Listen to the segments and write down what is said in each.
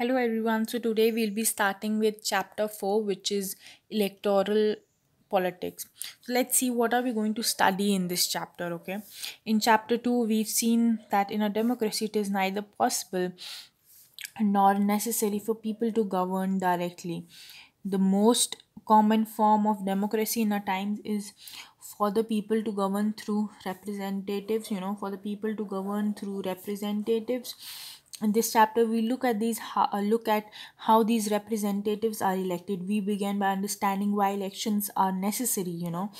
Hello everyone. So today we'll be starting with chapter 4 which is electoral politics. So let's see what are we going to study in this chapter, okay? In chapter 2 we've seen that in a democracy it is neither possible nor necessary for people to govern directly. The most common form of democracy in our times is for the people to govern through representatives, you know, for the people to govern through representatives in this chapter we look at these uh, look at how these representatives are elected we began by understanding why elections are necessary you know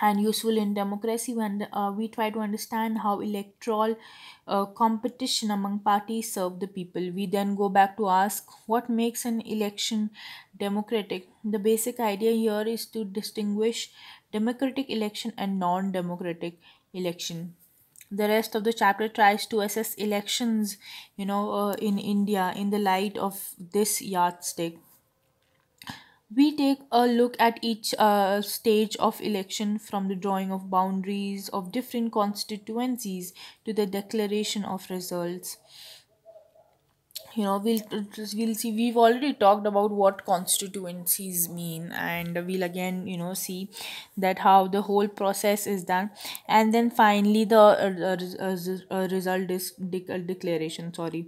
and useful in democracy when uh, we try to understand how electoral uh, competition among parties serve the people we then go back to ask what makes an election democratic the basic idea here is to distinguish democratic election and non-democratic election the rest of the chapter tries to assess elections you know uh, in india in the light of this yardstick we take a look at each uh, stage of election from the drawing of boundaries of different constituencies to the declaration of results you know we'll we'll see we've already talked about what constituencies mean and we'll again you know see that how the whole process is done and then finally the uh, uh, uh, result is de uh, declaration sorry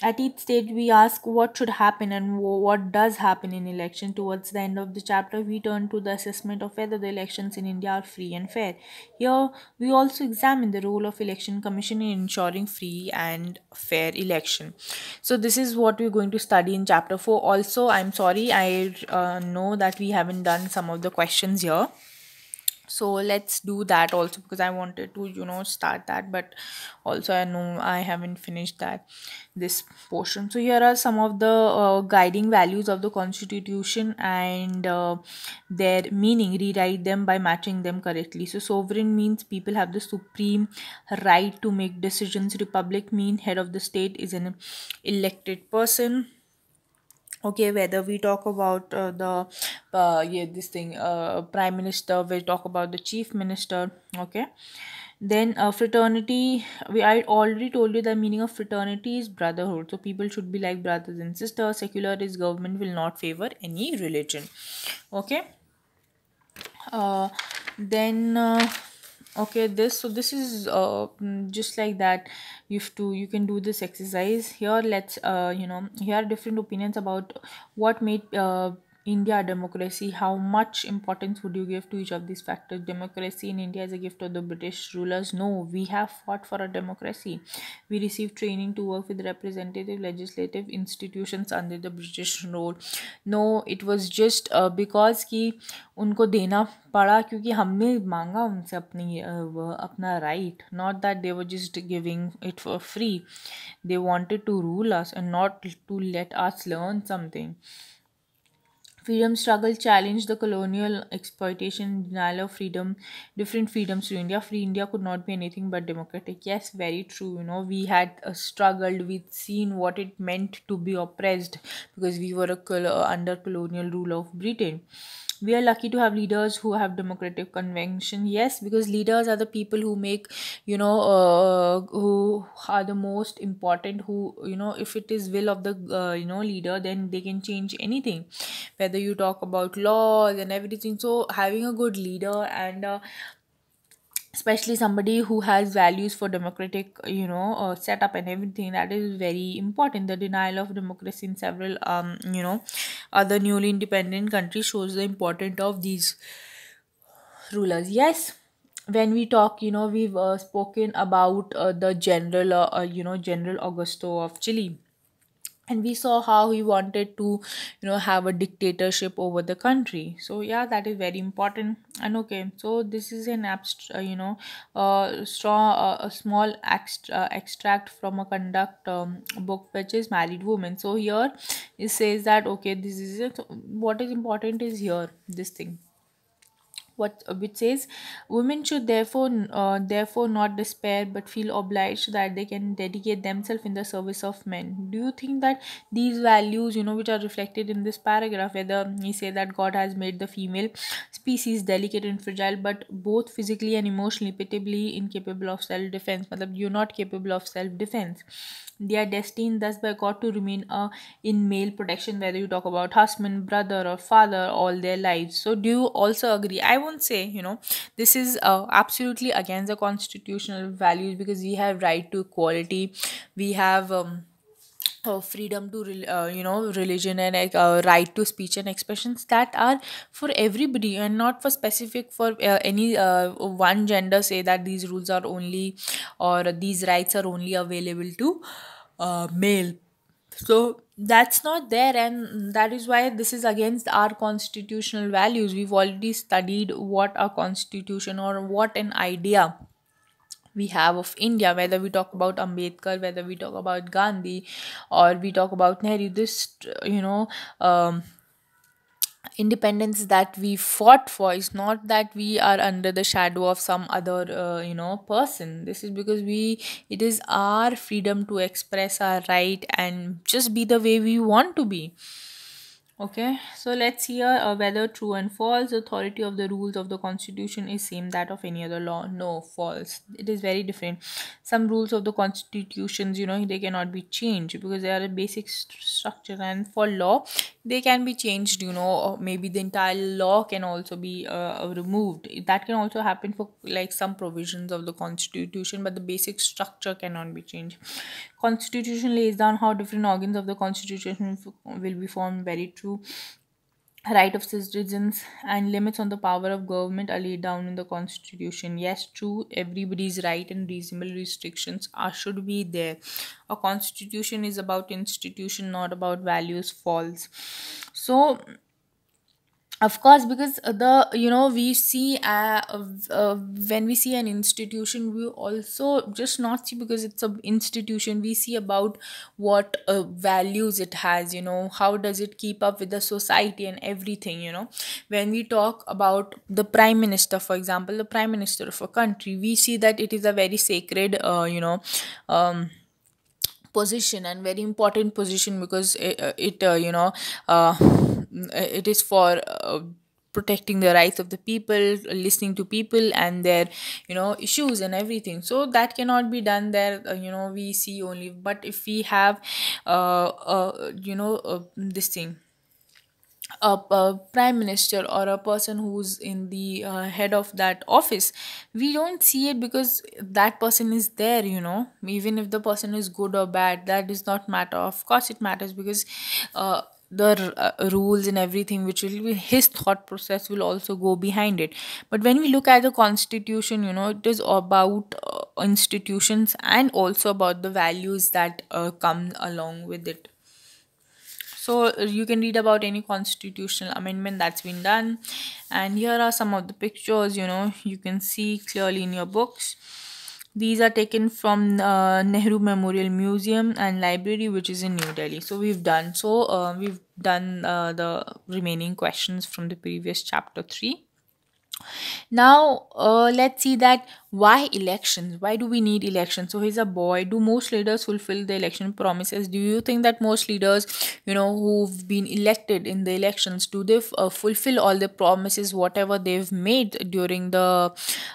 at each stage we ask what should happen and what does happen in election towards the end of the chapter we turn to the assessment of whether the elections in india are free and fair here we also examine the role of election commission in ensuring free and fair election so this is what we're going to study in chapter 4 also i'm sorry i uh, know that we haven't done some of the questions here so let's do that also because i wanted to you know start that but also i know i haven't finished that this portion so here are some of the uh, guiding values of the constitution and uh, their meaning rewrite them by matching them correctly so sovereign means people have the supreme right to make decisions republic mean head of the state is an elected person okay whether we talk about uh, the uh, yeah this thing uh, prime minister we talk about the chief minister okay then uh, fraternity we i already told you the meaning of fraternity is brotherhood so people should be like brothers and sisters secular is government will not favor any religion okay uh, then uh, okay this so this is uh, mm, just like that you have to you can do this exercise here let's uh, you know here are different opinions about what made uh, India democracy, how much importance would you give to each of these factors? Democracy in India is a gift of the British rulers. No, we have fought for a democracy. We received training to work with representative legislative institutions under the British rule. No, it was just uh, because कि उनको देना पड़ा क्योंकि हमने मांगा उनसे अपनी अपना right not that they were just giving it for free they wanted to rule us and not to let us learn Freedom struggle challenged the colonial exploitation, denial of freedom, different freedoms to India. Free India could not be anything but democratic. Yes, very true. You know, we had uh, struggled, we'd seen what it meant to be oppressed because we were a uh, under colonial rule of Britain we are lucky to have leaders who have democratic convention yes because leaders are the people who make you know uh, who are the most important who you know if it is will of the uh, you know leader then they can change anything whether you talk about laws and everything so having a good leader and uh, especially somebody who has values for democratic you know uh, setup and everything that is very important the denial of democracy in several um you know other newly independent countries shows the importance of these rulers yes when we talk you know we've uh, spoken about uh, the general uh, uh you know general augusto of chile and we saw how he wanted to you know have a dictatorship over the country so yeah that is very important and okay so this is an abstract uh, you know uh, strong, uh, a small extra, uh, extract from a conduct um, book which is married woman so here it says that okay this is it what is important is here this thing what which says women should therefore uh, therefore not despair but feel obliged that they can dedicate themselves in the service of men do you think that these values you know which are reflected in this paragraph whether he say that god has made the female species delicate and fragile but both physically and emotionally pitiably incapable of self defense matlab you're not capable of self defense they are destined thus by god to remain uh, in male protection whether you talk about husband brother or father all their lives so do you also agree i won't don't say you know this is uh, absolutely against the constitutional values because we have right to equality we have um, uh, freedom to uh, you know religion and uh, right to speech and expressions that are for everybody and not for specific for uh, any uh, one gender say that these rules are only or these rights are only available to uh, male so that's not there and that is why this is against our constitutional values we've already studied what our constitution or what an idea we have of india whether we talk about ambedkar whether we talk about gandhi or we talk about nehru this you know um, independence that we fought for is not that we are under the shadow of some other uh, you know person this is because we it is our freedom to express our right and just be the way we want to be okay so let's hear uh, whether true and false authority of the rules of the constitution is same that of any other law no false it is very different some rules of the constitutions you know they cannot be changed because they are a basic st structure and for law they can be changed you know maybe the entire law can also be uh, removed that can also happen for like some provisions of the constitution but the basic structure cannot be changed Constitution lays down how different organs of the Constitution will be formed. Very true. Right of citizens and limits on the power of government are laid down in the Constitution. Yes, true. Everybody's right and reasonable restrictions are should be there. A Constitution is about institution, not about values. False. So of course because the you know we see uh, uh, when we see an institution we also just not see because it's an institution we see about what uh, values it has you know how does it keep up with the society and everything you know when we talk about the prime minister for example the prime minister of a country we see that it is a very sacred uh, you know um, position and very important position because it, uh, it uh, you know uh, it is for uh, protecting the rights of the people listening to people and their you know issues and everything so that cannot be done there uh, you know we see only but if we have uh, uh you know uh, this thing a, a, prime minister or a person who's in the uh, head of that office we don't see it because that person is there you know even if the person is good or bad that does not matter of course it matters because uh, the uh, rules and everything which will be his thought process will also go behind it but when we look at the constitution you know it is about uh, institutions and also about the values that uh, come along with it so uh, you can read about any constitutional amendment that's been done and here are some of the pictures you know you can see clearly in your books these are taken from uh, Nehru Memorial Museum and Library which is in New Delhi. So we've done so uh, we've done uh, the remaining questions from the previous chapter 3. Now uh, let's see that why elections? Why do we need elections? So he's a boy. Do most leaders fulfill the election promises? Do you think that most leaders, you know, who've been elected in the elections, do they uh, fulfill all the promises whatever they've made during the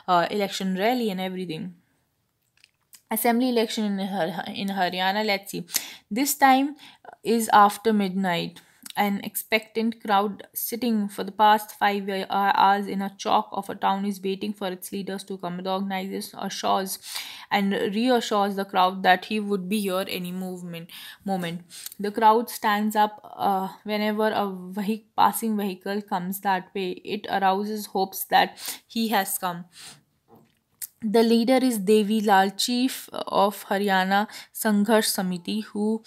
uh, election rally and everything? assembly election in, in Haryana. Let's see. This time is after midnight. An expectant crowd sitting for the past five uh, hours in a chalk of a town is waiting for its leaders to come. The organizers assures and reassures the crowd that he would be here any movement moment. The crowd stands up uh, whenever a passing vehicle comes that way. It arouses hopes that he has come. The leader is Devi Lal, chief of Haryana Sangharsh Samiti, who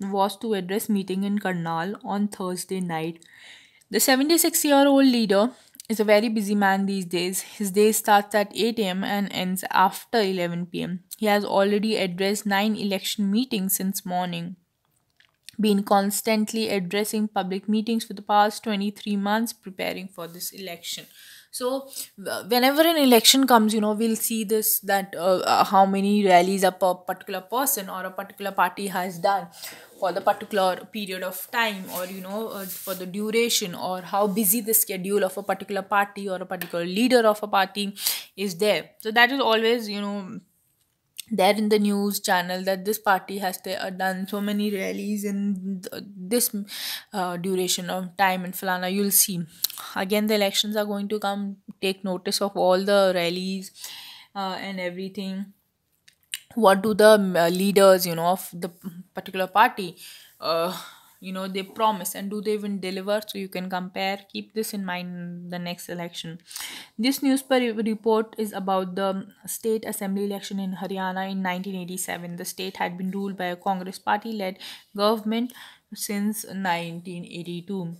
was to address meeting in Karnal on Thursday night. The 76-year-old leader is a very busy man these days. His day starts at 8 am and ends after 11 pm. He has already addressed 9 election meetings since morning. Been constantly addressing public meetings for the past 23 months preparing for this election so whenever an election comes you know we'll see this that uh, uh how many rallies a particular person or a particular party has done for the particular period of time or you know uh, for the duration or how busy the schedule of a particular party or a particular leader of a party is there so that is always you know there in the news channel that this party has uh, done so many rallies in this uh, duration of time and falana you'll see again the elections are going to come take notice of all the rallies uh, and everything what do the uh, leaders you know of the particular party uh, you know they promise and do they even deliver so you can compare keep this in mind the next election this newspaper report is about the state assembly election in haryana in 1987 the state had been ruled by a congress party led government since 1982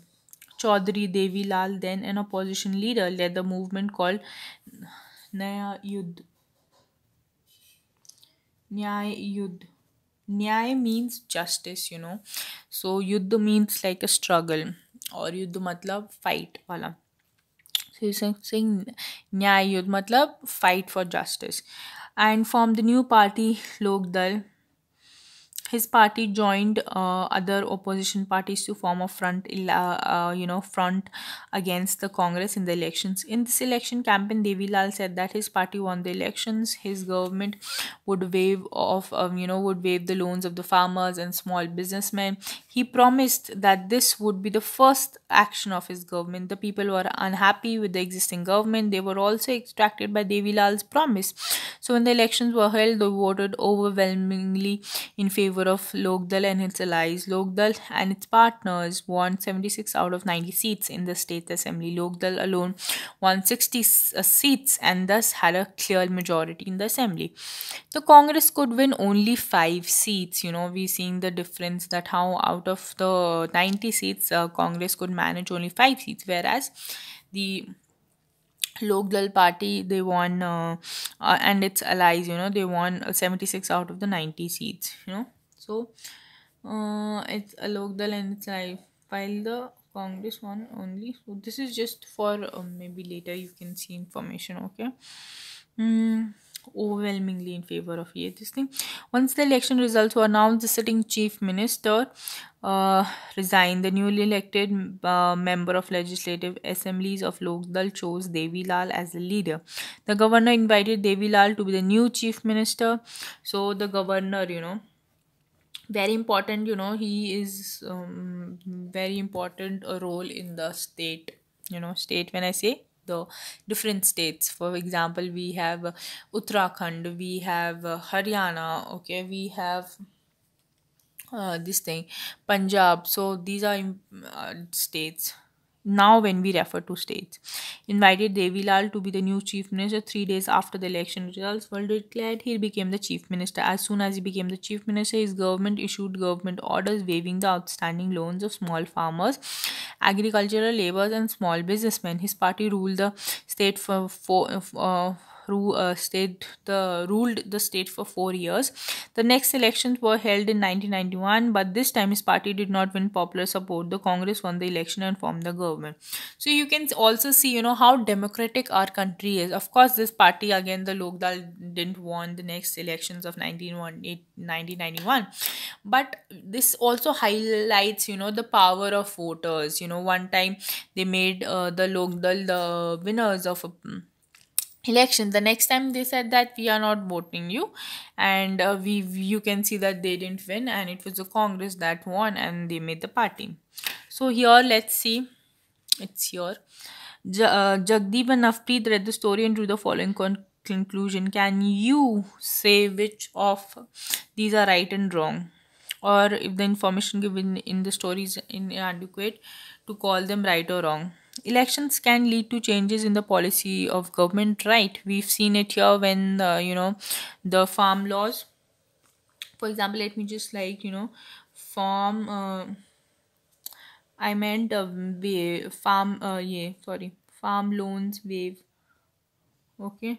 Chaudhary Devi Lal, then an opposition leader, led the movement called Naya Yud. Naya Yud nyay means justice you know so yudh means like a struggle और युद्ध मतलब fight वाला सिंह न्याय युद्ध मतलब fight for justice and from the new party Lokdal his party joined uh, other opposition parties to form a front uh, you know front against the congress in the elections in this election campaign Lal said that his party won the elections his government would waive off um, you know would waive the loans of the farmers and small businessmen he promised that this would be the first action of his government the people were unhappy with the existing government they were also extracted by Lal's promise so when the elections were held they voted overwhelmingly in favor favor of Lokdal and its allies. Lokdal and its partners won 76 out of 90 seats in the state assembly. Lokdal alone won 60 uh, seats and thus had a clear majority in the assembly. The Congress could win only 5 seats. You know, we're seeing the difference that how out of the 90 seats, uh, Congress could manage only 5 seats, whereas the Lokdal party they won uh, uh, and its allies you know they won uh, 76 out of the 90 seats you know so uh, it's Dal and it's live file the congress one only so this is just for um, maybe later you can see information okay mm, overwhelmingly in favor of yeah, this thing once the election results were announced the sitting chief minister uh, resigned the newly elected uh, member of legislative assemblies of Dal chose Devi Lal as the leader the governor invited Devi Lal to be the new chief minister so the governor you know very important you know he is um, very important a role in the state you know state when i say the different states for example we have uttarakhand we have haryana okay we have uh, this thing punjab so these are uh, states now when we refer to states. Invited Devi Lal to be the new chief minister three days after the election results were declared, he became the chief minister. As soon as he became the chief minister, his government issued government orders waiving the outstanding loans of small farmers, agricultural laborers and small businessmen. His party ruled the state for, for uh, uh, stayed the ruled the state for four years. The next elections were held in 1991, but this time his party did not win popular support. The Congress won the election and formed the government. So you can also see, you know, how democratic our country is. Of course, this party again, the Dal, didn't won the next elections of 1991, but this also highlights, you know, the power of voters. You know, one time they made uh, the Dal the winners of a um, election the next time they said that we are not voting you and uh, we you can see that they didn't win and it was the congress that won and they made the party so here let's see it's here uh, jagdeep and navpreet read the story and drew the following con conclusion can you say which of these are right and wrong or if the information given in the story is inadequate to call them right or wrong elections can lead to changes in the policy of government right we've seen it here when uh, you know the farm laws for example let me just like you know farm uh, i meant the uh, wave, farm uh, yeah sorry farm loans wave okay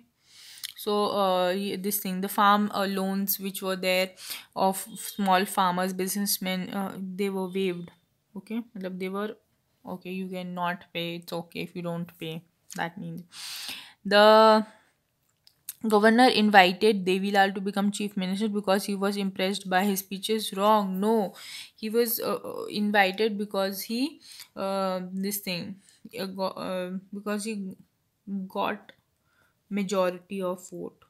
so uh, this thing the farm uh, loans which were there of small farmers businessmen uh, they were waived okay they were okay you can not pay it's okay if you don't pay that means the governor invited Devi Lal to become chief minister because he was impressed by his speeches wrong no he was uh, uh invited because he uh, this thing uh, uh, because he got majority of vote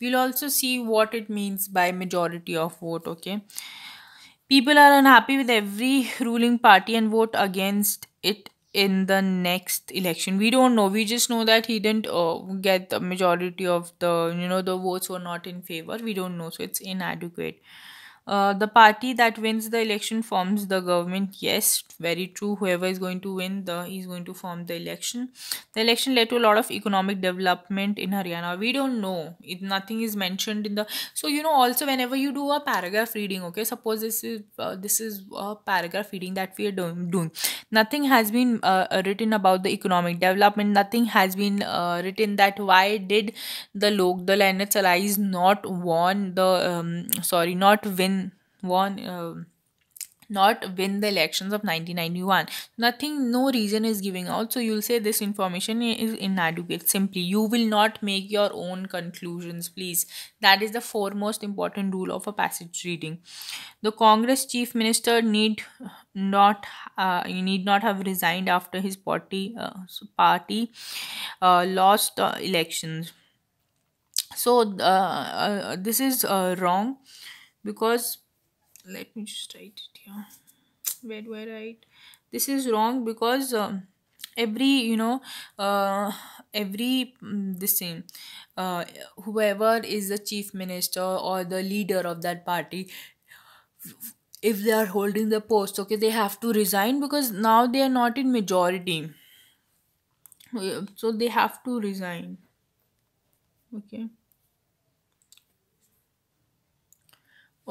we'll also see what it means by majority of vote okay People are unhappy with every ruling party and vote against it in the next election. We don't know. We just know that he didn't uh, get the majority of the, you know, the votes were not in favor. We don't know. So it's inadequate uh, the party that wins the election forms the government. Yes, very true. Whoever is going to win, the is going to form the election. The election led to a lot of economic development in Haryana. We don't know. It, nothing is mentioned in the. So you know, also whenever you do a paragraph reading, okay, suppose this is uh, this is a paragraph reading that we are doing. doing. Nothing has been uh, written about the economic development. Nothing has been uh, written that why did the Dal and its allies not won the um, sorry not win won uh, not win the elections of 1991 nothing no reason is giving also you'll say this information is inadequate simply you will not make your own conclusions please that is the foremost important rule of a passage reading the congress chief minister need not uh, you need not have resigned after his party uh, party uh, lost uh, elections so uh, uh, this is wrong because let me just write it here where do i write this is wrong because um, every you know uh, every mm, the same uh, whoever is the chief minister or the leader of that party if they are holding the post okay they have to resign because now they are not in majority so they have to resign okay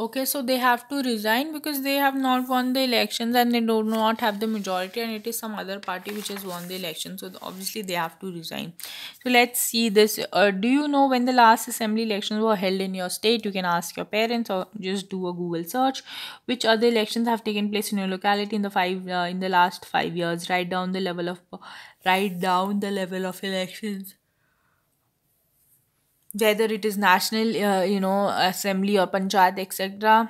okay so they have to resign because they have not won the elections and they do not have the majority and it is some other party which has won the election so obviously they have to resign so let's see this uh, do you know when the last assembly elections were held in your state you can ask your parents or just do a google search which other elections have taken place in your locality in the five uh, in the last 5 years write down the level of write down the level of elections whether it is national uh, you know assembly or panchayat etc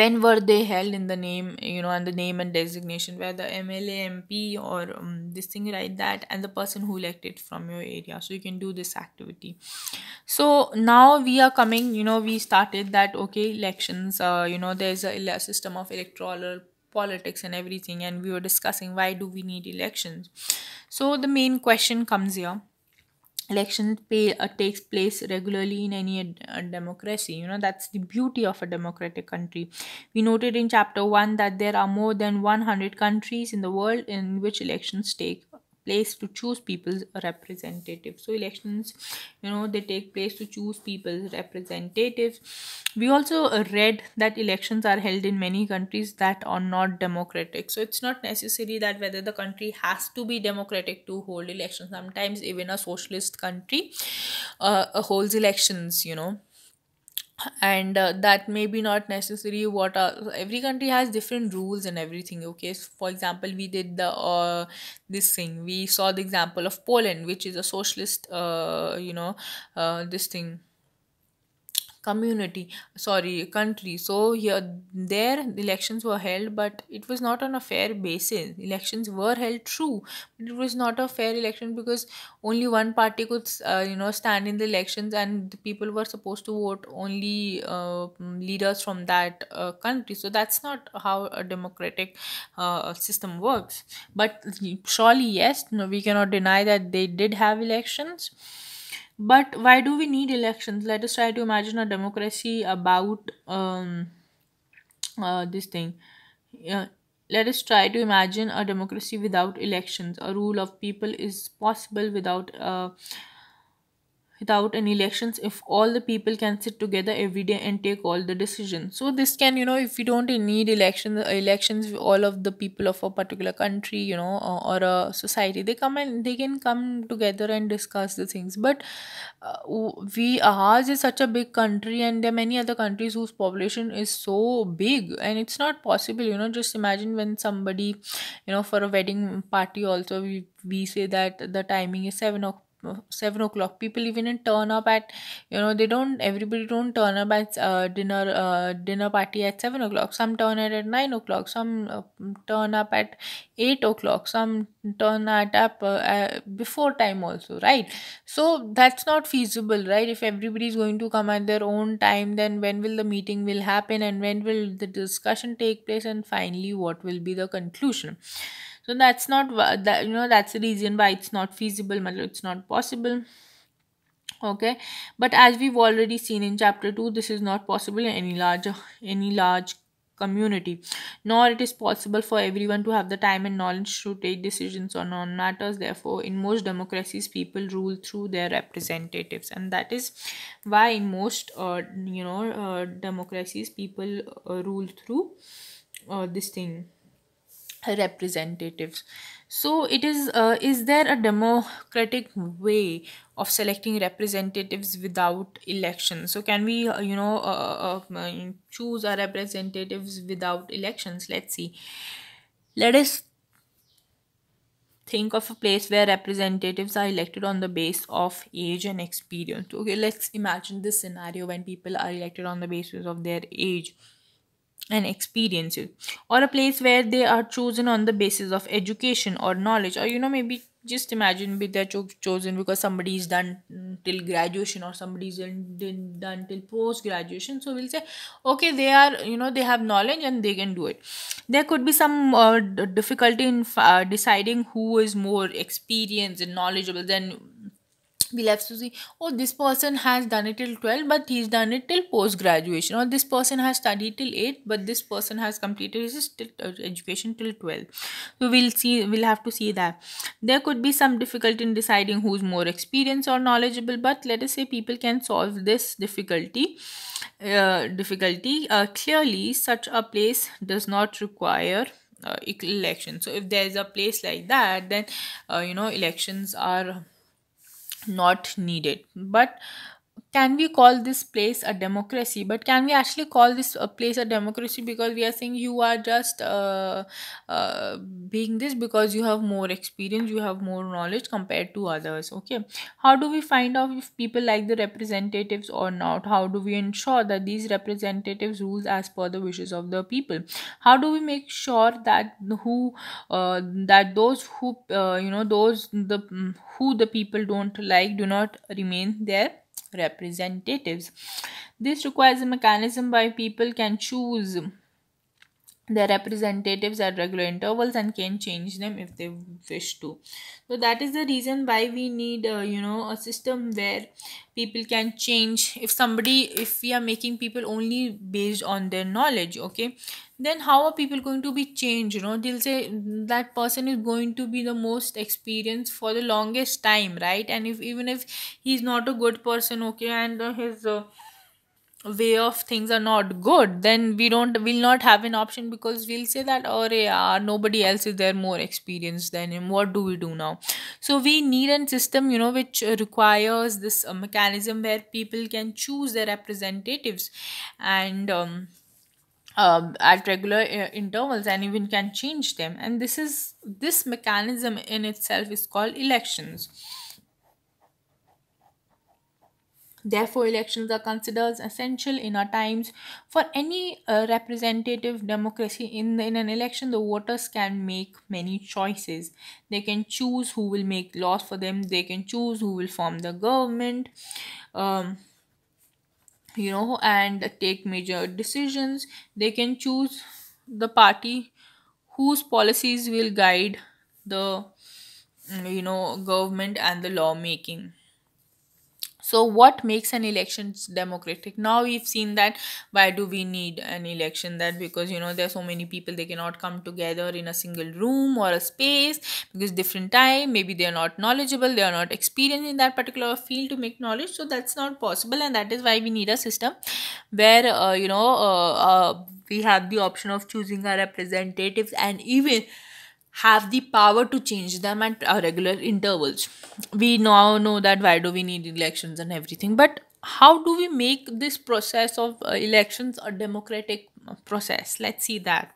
when were they held in the name you know and the name and designation where the mla mp or um, this thing write that and the person who elected from your area so you can do this activity so now we are coming you know we started that okay elections uh, you know there's a system of electoral politics and everything and we were discussing why do we need elections so the main question comes here election pay, uh, takes place regularly in any uh, democracy you know that's the beauty of a democratic country we noted in chapter 1 that there are more than 100 countries in the world in which elections take place to choose people's representatives so elections you know they take place to choose people's representatives we also uh, read that elections are held in many countries that are not democratic so it's not necessary that whether the country has to be democratic to hold elections sometimes even a socialist country uh, holds elections you know and uh, that may be not necessary what are, every country has different rules and everything okay so for example we did the uh, this thing we saw the example of poland which is a socialist uh, you know uh, this thing community sorry country so here there elections were held but it was not on a fair basis elections were held true but it was not a fair election because only one party could uh, you know stand in the elections and the people were supposed to vote only uh, leaders from that uh, country so that's not how a democratic uh, system works but surely yes no, we cannot deny that they did have elections but why do we need elections? Let us try to imagine a democracy about um, uh, this thing. let us try to imagine a democracy without elections. A rule of people is possible without uh, without any elections if all the people can sit together every day and take all the decisions so this can you know if you don't need election elections all of the people of a particular country you know or, or a society they come and they can come together and discuss the things but uh, we ours is such a big country and there are many other countries whose population is so big and it's not possible you know just imagine when somebody you know for a wedding party also we we say that the timing is 7 o'clock seven o'clock people even turn up at you know they don't everybody don't turn up at uh, dinner uh, dinner party at seven o'clock some turn at at nine o'clock some uh, turn up at eight o'clock some turn at up uh, before time also right so that's not feasible right if everybody is going to come at their own time then when will the meeting will happen and when will the discussion take place and finally what will be the conclusion so that's not that you know that's the reason why it's not feasible it's not possible okay but as we've already seen in chapter 2 this is not possible in any large any large community nor it is possible for everyone to have the time and knowledge to take decisions on non matters therefore in most democracies people rule through their representatives and that is why in most uh, you know uh, democracies people uh, rule through uh, this thing representatives so it is uh, is there a democratic way of selecting representatives without elections so can we uh, you know uh, uh, uh, uh, choose our representatives without elections let's see let us think of a place where representatives are elected on the base of age and experience okay let's imagine this scenario when people are elected on the basis of their age and experiences or a place where they are chosen on the basis of education or knowledge or you know maybe just imagine be they're cho- chosen because somebody is done till graduation or somebody is done, done till post graduation so we'll say okay they are you know they have knowledge and they can do it there could be some uh, difficulty in uh, deciding who is more experienced and knowledgeable than we left to see oh this person has done it till 12 but he's done it till post graduation or this person has studied till 8 but this person has completed his uh, education till 12 so we'll see we'll have to see that there could be some difficulty in deciding who's more experienced or knowledgeable but let us say people can solve this difficulty uh, difficulty uh, clearly such a place does not require uh, election so if there's a place like that then uh, you know elections are not needed but can we call this place a democracy but can we actually call this a place a democracy because we are saying you are just uh, uh, being this because you have more experience you have more knowledge compared to others okay how do we find out if people like the representatives or not how do we ensure that these representatives rules as per the wishes of the people how do we make sure that who uh, that those who uh, you know those the mm, who the people don't like do not remain there representatives. This requires a mechanism by people can choose their representatives at regular intervals and can change them if they wish to so that is the reason why we need uh, you know a system where people can change if somebody if we are making people only based on their knowledge okay then how are people going to be changed you know they'll say that person is going to be the most experienced for the longest time right and if even if he's not a good person okay and his uh, way of things are not good then we don't will not have an option because we'll say that or yeah uh, nobody else is there more experienced than him what do we do now so we need a system you know which requires this uh, mechanism where people can choose their representatives and um, uh, at regular uh, intervals and even can change them and this is this mechanism in itself is called elections Therefore, elections are considered essential in our times. For any uh, representative democracy, in, in an election, the voters can make many choices. They can choose who will make laws for them, they can choose who will form the government, um, you know, and take major decisions. They can choose the party whose policies will guide the, you know, government and the lawmaking so what makes an election democratic? Now we've seen that why do we need an election? That because you know there are so many people they cannot come together in a single room or a space because different time maybe they are not knowledgeable they are not experienced in that particular field to make knowledge so that's not possible and that is why we need a system where uh, you know uh, uh, we have the option of choosing our representatives and even have the power to change them at regular intervals. We now know that why do we need elections and everything, but how do we make this process of uh, elections a democratic uh, process? Let's see that.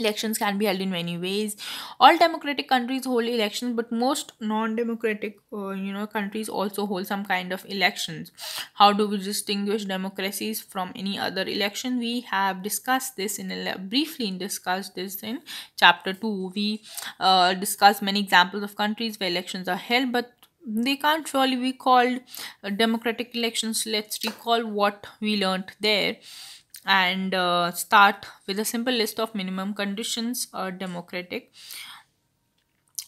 Elections can be held in many ways. All democratic countries hold elections, but most non-democratic, uh, you know, countries also hold some kind of elections. How do we distinguish democracies from any other election? We have discussed this in a briefly discussed this in chapter two. We uh, discussed many examples of countries where elections are held, but they can't surely be called uh, democratic elections. Let's recall what we learned there and uh, start with a simple list of minimum conditions a democratic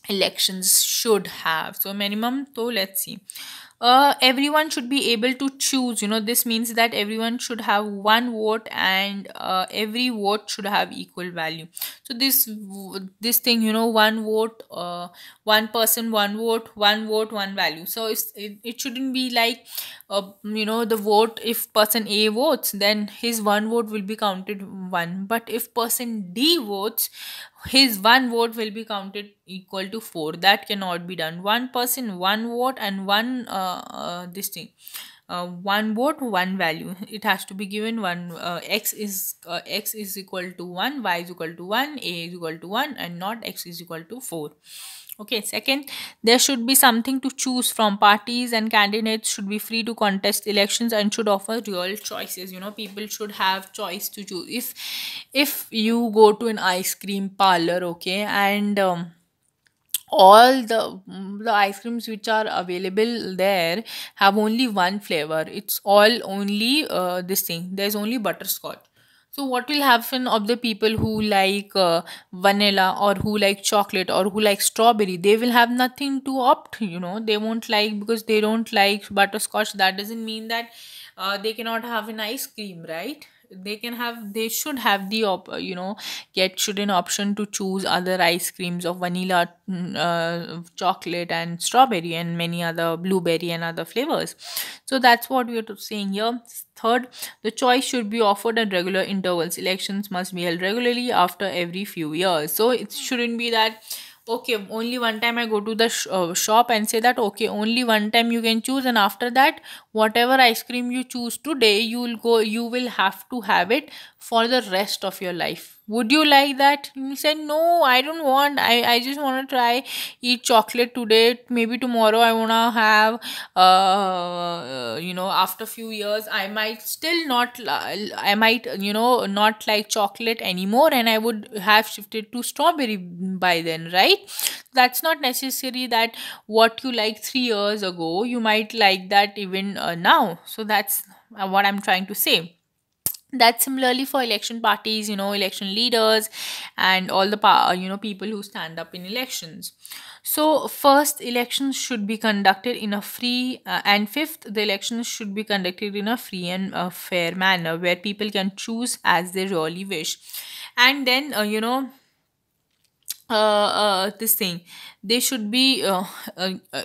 elections should have so minimum so let's see uh, everyone should be able to choose you know this means that everyone should have one vote and uh, every vote should have equal value so this this thing you know one vote uh, one person one vote one vote one value so it's, it, it shouldn't be like uh, you know the vote if person a votes then his one vote will be counted one but if person d votes his one vote will be counted equal to 4 that cannot be done one person one vote and one uh, uh, this thing uh, one vote one value it has to be given one uh, x is uh, x is equal to 1 y is equal to 1 a is equal to 1 and not x is equal to 4 Okay, second, there should be something to choose from. Parties and candidates should be free to contest elections and should offer real choices. You know, people should have choice to choose. If if you go to an ice cream parlor, okay, and um, all the the ice creams which are available there have only one flavor. It's all only uh, this thing. There's only butterscotch so, what will happen of the people who like uh, vanilla or who like chocolate or who like strawberry? They will have nothing to opt, you know. They won't like because they don't like butterscotch. That doesn't mean that uh, they cannot have an ice cream, right? they can have they should have the op you know get should an option to choose other ice creams of vanilla mm, uh, chocolate and strawberry and many other blueberry and other flavors so that's what we are saying here third the choice should be offered at regular intervals elections must be held regularly after every few years so it shouldn't be that okay only one time i go to the sh uh, shop and say that okay only one time you can choose and after that whatever ice cream you choose today you will go you will have to have it for the rest of your life would you like that he said no i don't want i, I just want to try eat chocolate today maybe tomorrow i want to have uh, uh, you know after few years i might still not i might you know not like chocolate anymore and i would have shifted to strawberry by then right that's not necessary that what you like 3 years ago you might like that even uh, now so that's what i'm trying to say that similarly for election parties you know election leaders and all the power, uh, you know people who stand up in elections so first elections should be conducted in a free uh, and fifth the elections should be conducted in a free and uh, fair manner where people can choose as they really wish and then uh, you know uh, uh, this thing they should be uh, uh, uh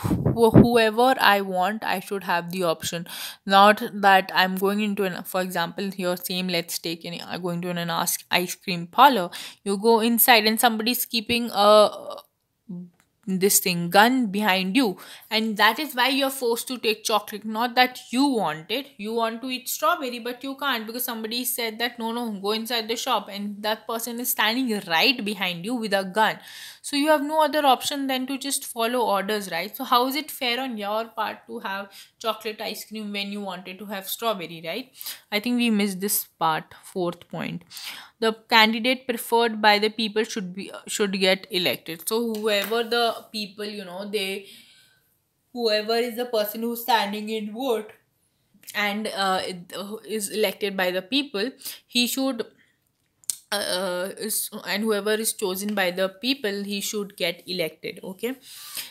whoever I want, I should have the option. Not that I'm going into an, for example, here same. Let's take an, uh, going to an ice cream parlor. You go inside and somebody's keeping a this thing gun behind you and that is why you're forced to take chocolate not that you want it you want to eat strawberry but you can't because somebody said that no no go inside the shop and that person is standing right behind you with a gun so you have no other option than to just follow orders right so how is it fair on your part to have chocolate ice cream when you wanted to have strawberry right i think we missed this part fourth point the candidate preferred by the people should be should get elected so whoever the people, you know, they whoever is the person who's standing in vote and uh, is elected by the people, he should uh, is, and whoever is chosen by the people he should get elected okay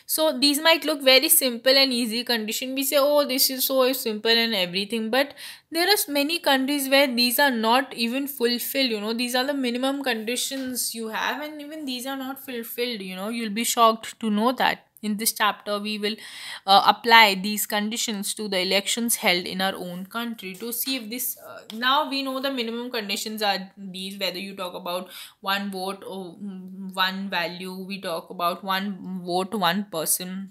so these might look very simple and easy condition we say oh this is so simple and everything but there are many countries where these are not even fulfilled you know these are the minimum conditions you have and even these are not fulfilled you know you'll be shocked to know that in this chapter, we will uh, apply these conditions to the elections held in our own country to see if this. Uh, now we know the minimum conditions are these whether you talk about one vote or mm, one value, we talk about one vote, one person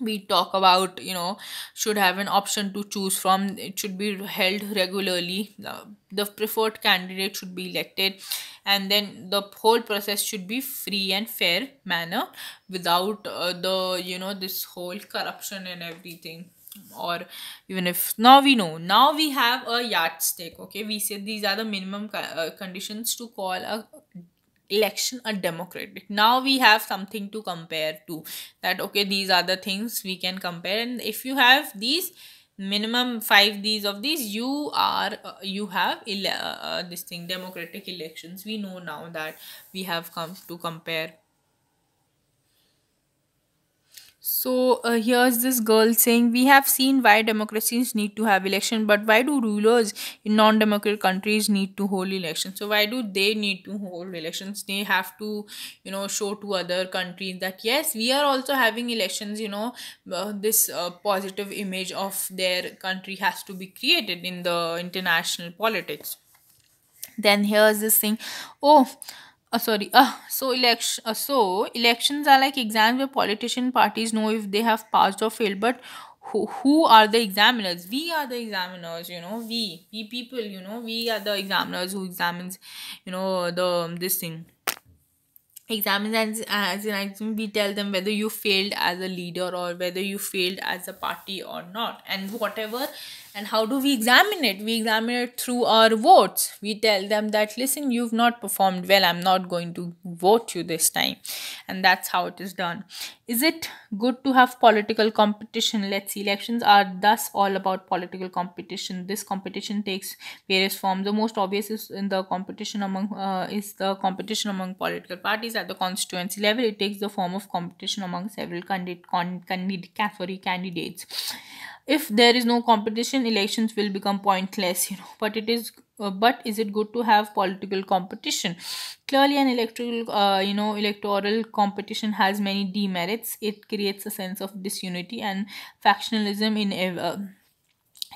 we talk about you know should have an option to choose from it should be held regularly the preferred candidate should be elected and then the whole process should be free and fair manner without uh, the you know this whole corruption and everything or even if now we know now we have a yardstick okay we said these are the minimum uh, conditions to call a election are democratic now we have something to compare to that okay these are the things we can compare and if you have these minimum five these of these you are uh, you have ele- uh, uh this thing democratic elections we know now that we have come to compare so uh, here's this girl saying, We have seen why democracies need to have election, but why do rulers in non democratic countries need to hold elections? So why do they need to hold elections? They have to, you know, show to other countries that yes, we are also having elections, you know, uh, this uh, positive image of their country has to be created in the international politics. Then here's this thing, oh, uh, sorry uh, so election uh, so elections are like exams where politician parties know if they have passed or failed but who, who are the examiners we are the examiners you know we we people you know we are the examiners who examines you know the this thing examines and as in we tell them whether you failed as a leader or whether you failed as a party or not and whatever and how do we examine it? We examine it through our votes. We tell them that, listen, you've not performed well. I'm not going to vote you this time. And that's how it is done. Is it good to have political competition? Let's see. Elections are thus all about political competition. This competition takes various forms. The most obvious is in the competition among uh, is the competition among political parties at the constituency level. It takes the form of competition among several candidate con, candid, sorry, candidates if there is no competition elections will become pointless you know but it is uh, but is it good to have political competition clearly an electoral uh, you know electoral competition has many demerits it creates a sense of disunity and factionalism in ev- uh,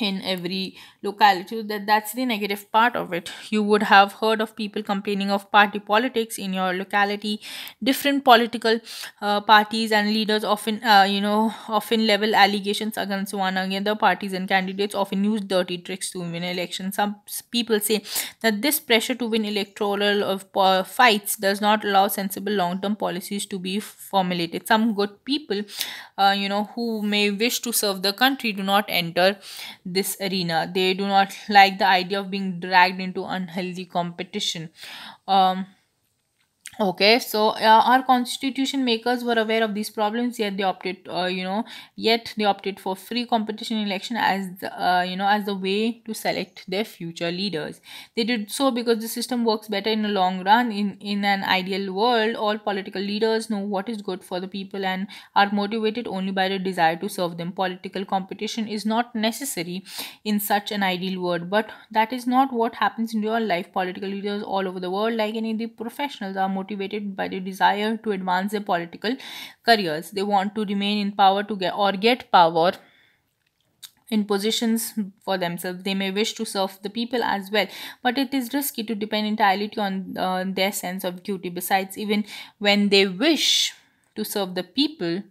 in every locality that that's the negative part of it you would have heard of people complaining of party politics in your locality different political uh, parties and leaders often uh, you know often level allegations against one another parties and candidates often use dirty tricks to win elections some people say that this pressure to win electoral of uh, uh, fights does not allow sensible long-term policies to be formulated some good people uh, you know who may wish to serve the country do not enter this arena. They do not like the idea of being dragged into unhealthy competition. Um, okay so uh, our constitution makers were aware of these problems yet they opted uh, you know yet they opted for free competition election as the, uh, you know as the way to select their future leaders they did so because the system works better in the long run in in an ideal world all political leaders know what is good for the people and are motivated only by the desire to serve them political competition is not necessary in such an ideal world but that is not what happens in real life political leaders all over the world like any of the professionals are motivated by the desire to advance their political careers. They want to remain in power to get or get power in positions for themselves. They may wish to serve the people as well, but it is risky to depend entirely on uh, their sense of duty. Besides, even when they wish to serve the people,